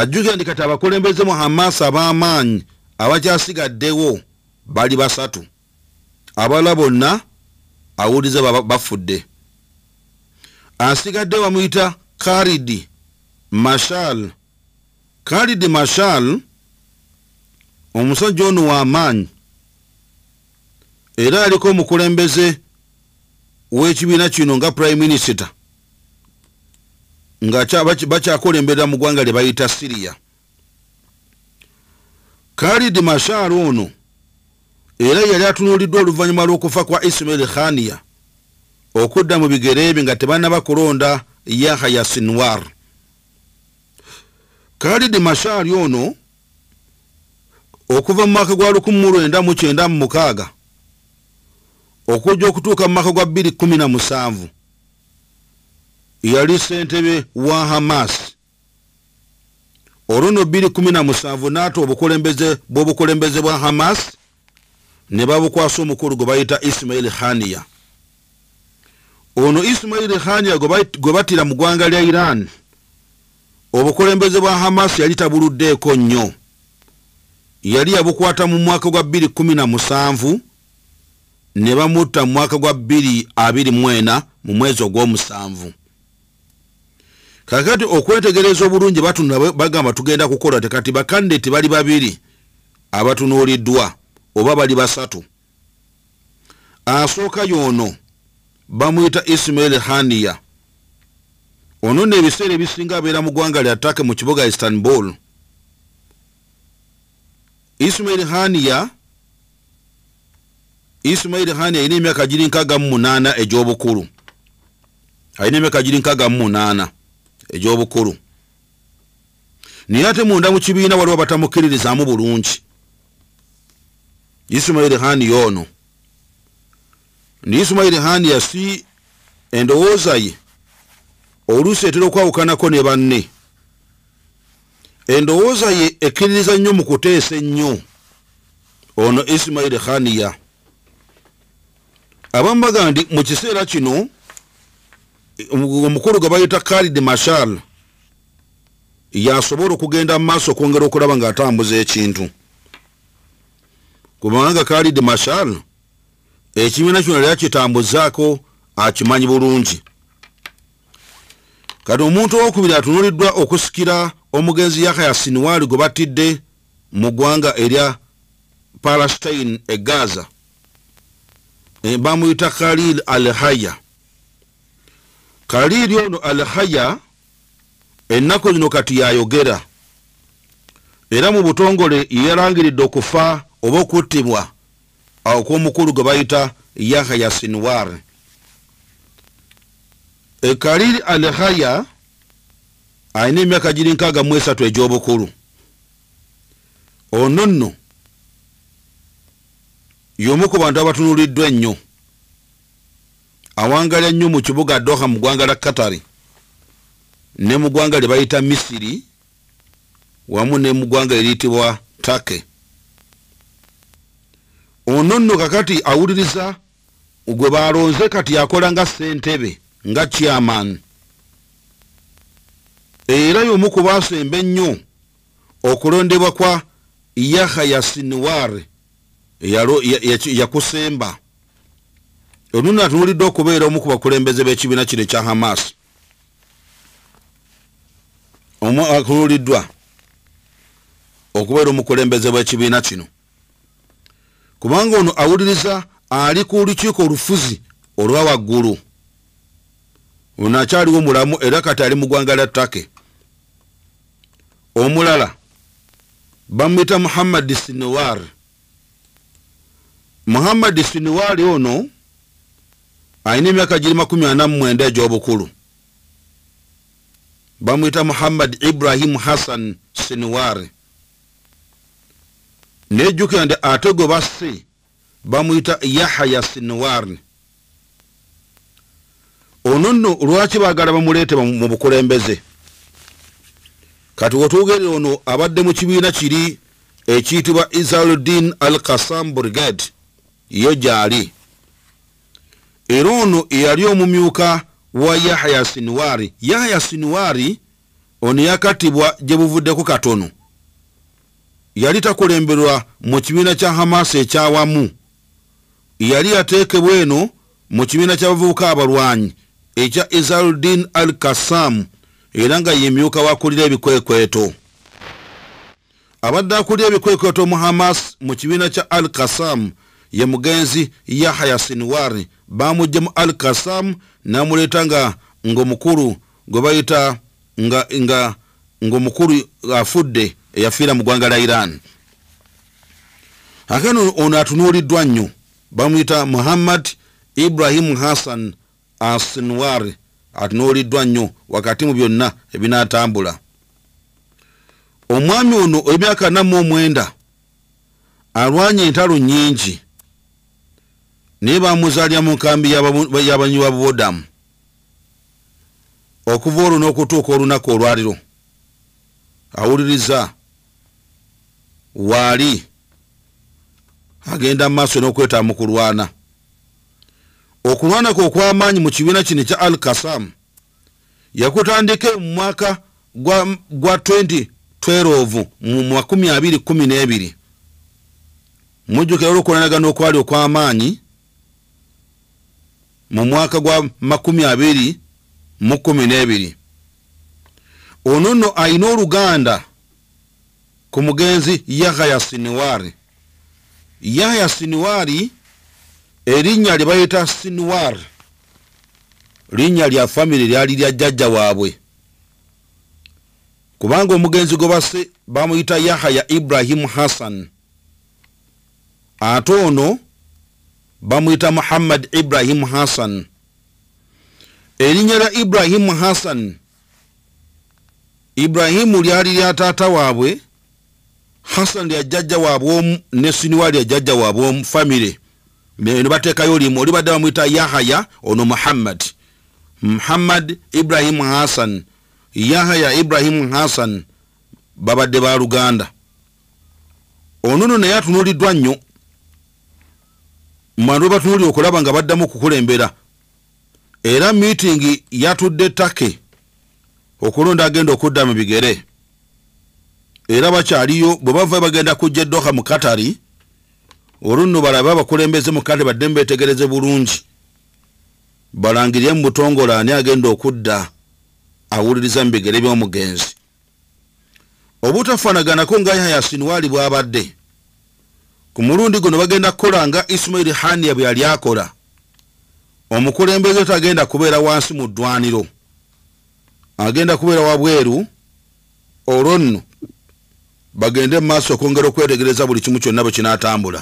ajjukira ndi kati abakulembeze mu hamas ab'amaanyi abakyasigaddewo bali basatu abala bonna awuliriza bafudde asigadde bamuyita karidi mashal karidi mashal omusajja ono w'amaanyi era aliko omukulembeze w'ekibiina kino nga prime minisita nga bakyakulembera mu ggwanga lye bayita siriya kalid mashaal ono era yali atunuuliddwa oluvannyuma lw'okufa kwa isimaeri khaniya okudda mu bigere ebyo nga tebannabakulonda yahaya sinwar kalid mashaal ono okuva mu maka gwa 1996 okujja okutuuka mu maka gwa 217 yali ssentebe wa hamas oluno 217 naata obukulembeze bw'obukulembeze bwa hamas ne babukwasa omukulu gwe bayita isimaili haniya ono isimaili haniya gwe batira mu ggwanga lya iran obukulembeze bwa hamas yali tabuluddeeko nnyo yali yabukwata mu mwaka gwa 217 ne bamutta mu mwaka gwa 224 mu mwezi ogw'omusanvu kakati okwetegereza obulungi batunula bagamba tugenda kukola tekati bakandidate bali babiri abatunuuliddwa oba bali basatu asooka yoono bamwyita isimaeri haniya onona ebiseera ebisinga abeera mu ggwanga lya ttaka mu kibuga istanbul isimaeri haniya isimaeri hani ayina emyaka giri nkaga mu munaana egy'obukulu ayina emyaka giri nkaga mu munaana egyobukulu naye ate munda mu kibiina waliwo batamukkiririzaamu bulungi isimayiri haani yoono ndi isimayiri haani yasi endowooza ye oluusi etera okwawukanako ne banne endowooza ye ekkiririza nnyo mu kuteesa ennyo ono isimayiri haaniya abamu baga ndi mu kiseera kino omukulu gwe bayita kali de mashal yasobola okugenda mu maaso okwongera okulaba ngaatambuza ekintu kubanga kali de mashal ekibiina kyona lya kitambuzaako akimanyi bulungi kati omuntu owokubiri atunuliddwa okusikira omugenzi yahaya sinwali gwe batidde mu ggwanga erya palestine e gaza e, bamuyita khalil al haya kaliiri ono al haya ennaku zino kati yayogera era mu butongole yeyalangiridde okufa oba okuttibwa okw'omukulu gwe bayita yahaya sinwar ekaliiri al haya ayina emyaka giri nkaaga mu esatu egy'obukulu ono nno y'omu ku bantu abatunuliddwa ennyo awangala nnyo mu kibuga doha mu ggwanga la katari ne mu ggwanga lye bayita misiri wamu ne mu ggwanga eriyitibwa take ono nno kakati awuliriza gwe baalonze kati akola nga ssentebe nga chiaman era y'omu ku baasemba ennyo okulondebwa kwa yahaya sinwar yakusemba ya, ya, ya olunu atunulidde okubeera omu ku bakulembeze b'ekibiina kino ekya hamas atunuliddwa okubeera omukulembeze bw'ekibiina kino kubanga ono awuliriza ali ku lukiiko olufuzi olwa waggulu ono akyaliwo mulamu era kati ali mu ggwanga lya take omulala bamwita muhammadi sinuwar muhammadi sinuwari ono alina emyaka giri makumi ana mu mwenda egy'obukulu bamwita muhammad ibrahimu hassan sinwar nejjukira nti ate gwe basi bamwita yahya sinwar ono nno lwaki baagala bamuleete mu bukulembeze kati wetugerera ono abadde mu kibiina kiri ekiyitibwa isaruddin al kasam brigade yo gyali era ono eyali omumyuka wa yahya sinwari yahya sinwari ono yakatibwa gye buvuddeko katono yali takulemberwa mu kibiina kya hamaasi ekyawamu yali yateekebwa eno mu kibiina ky'abavubuka abalwanyi ekya isaruddin al kassamu era nga yemyuka wakulira ebikwekweto abadde akulira ebikwekweto mu hamas mu kibiina kya al kassamu ye mugenzi yahaya sinwar bamugjemu al kasam namuleta nga ngaomukulu gwe bayita nga ngaomukulu afudde eyafiira mu ggwanga lya iran akeno ono atunuuliddwa nnyo bamuyita muhammad ibrahimu hassan asinwar atunuuliddwa nnyo wakati mu byonna ebinatambula omwami ono emyaka namu omwenda alwanye entalo nyingi naye bamuzaalya mu nkambi y'abanywi ba bubudamu okuva olwo n'okutuuka olunaku olwaliro awuliriza waali agenda mu maaso n'okwetaa mu kulwana okulwanaku okw'amaanyi mu kibiina kino ekya al kasam yakutandika mu mwaka gwa 2012 mu 2212 mujjukira olwokulanagana okwali okw'amaanyi mu mwaka gwa 2012 ono nno ayina oluganda ku mugenzi yahaya siniwari yahaya siniwari erinnya lye bayita siniwar linnya lya famiry lyali lya jjajja waabwe kubanga omugenzi gwebase bamuyita yahaya ibrahimu hassan ate ono bamwita muhammad ibrahimu hassan erinnya lya ibrahimu hassan ibrahimu lyali lya taata waabwe hassan lyajjajja waabweomu nesiniwa lyajjajja waabweomu famire eno bateekayo limu olibadde bamwita yahaya ono muhammad muhammad ibrahimu hassan yahaya ibrahimu hassan babadde baluganda onono naye atunuliddwa nnyo mubantu webatunulire okulaba nga baddamu okukulembera era miitingi yatudde take okulonda agenda okudda mu bigere era bakyaliyo bwe bava bagenda kujja edoha mu katari olunno balabe abakulembeze mu katari baddemu beetegereze bulungi balangirye mu butongole ani agenda okudda awuliriza mu bigere by'omugenzi obutafaanaganako nga yahyasin waali bw'abadde ku mulundi guno bagenda kukola nga isimaeri haniya bwe yali akola omukulembeze tagenda kubeera wansi mu ddwaniro agenda kubeera wabweru olwo nno bagende mu maaso okwongera okwetegereza buli kimu kyonna bwe kinaatambula